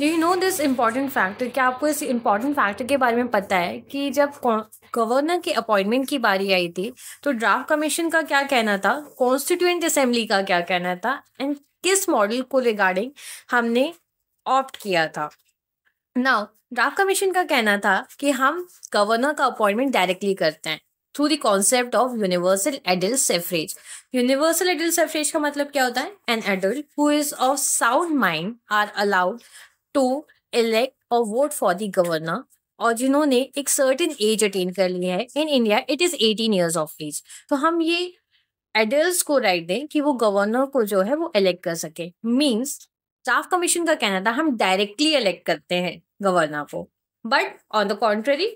you know this important factor क्या आपको इस इम्पॉर्टेंट फैक्टर के बारे में पता है कि जब गवर्नर की अपॉइंटमेंट की बारी आई थी तो ड्राफ्ट कमीशन का क्या कहना था कॉन्स्टिट्यूंट असेंबली का क्या कहना था एंड किस मॉडल को रिगार्डिंग हमने ऑप्ट किया था नाउ ड्राफ्ट कमीशन का कहना था कि हम गवर्नर का अपॉइंटमेंट डायरेक्टली करते हैं through the concept of universal adult suffrage universal adult suffrage का मतलब क्या होता है an adult who is of sound mind are allowed to elect और वोट फॉर द गवर्नर और जिन्होंने एक सर्टेन एज अटेन कर ली है in India it is eighteen years of age तो हम ये एडल्ट को राइट दें कि वो गवर्नर को जो है वो इलेक्ट कर सके मीन्स स्टाफ कमीशन का कहना था हम डायरेक्टली इलेक्ट करते हैं गवर्नर को but on the contrary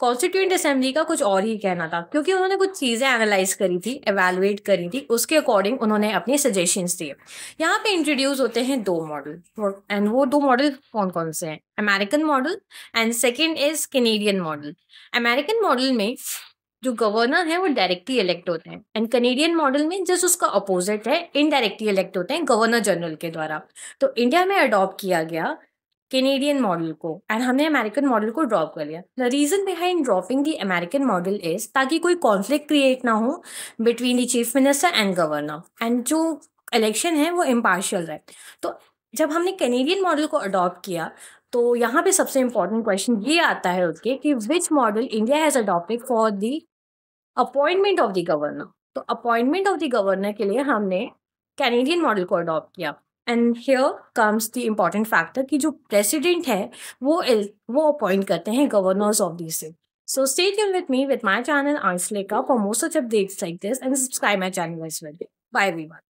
constituent assembly का कुछ और ही कहना था क्योंकि उन्होंने कुछ चीज़ें एनालाइज करी थी एवेलुएट करी थी उसके अकॉर्डिंग उन्होंने अपने सजेशंस दिए यहाँ पे इंट्रोड्यूस होते हैं दो मॉडल एंड वो दो मॉडल कौन कौन से हैं American model and second is Canadian model American model में जो गवर्नर है वो डायरेक्टली इलेक्ट होते हैं एंड कनेडियन मॉडल में जस्ट उसका अपोजिट है इनडायरेक्टली इलेक्ट होते हैं गवर्नर जनरल के द्वारा तो इंडिया में अडॉप्ट किया गया कैनेडियन मॉडल को एंड हमने अमेरिकन मॉडल को ड्रॉप कर लिया the reason behind dropping the American model is ताकि कोई कॉन्फ्लिक्ट क्रिएट ना हो between the chief minister and governor and जो इलेक्शन है वो इम्पार्शियल रहे तो जब हमने कैनेडियन मॉडल को अडॉप्ट किया तो यहाँ पे सबसे इम्पोर्टेंट क्वेश्चन ये आता है उसके कि which model India has adopted for the appointment of the governor तो अपॉइंटमेंट ऑफ द गवर्नर के लिए हमने कैनेडियन मॉडल को अडॉप्ट किया and here comes the important factor कि जो प्रेसिडेंट है वो वो अपॉइंट करते हैं governors of the state so stay यून with me with my channel आंसले का for most of this and subscribe my channel bye वी वन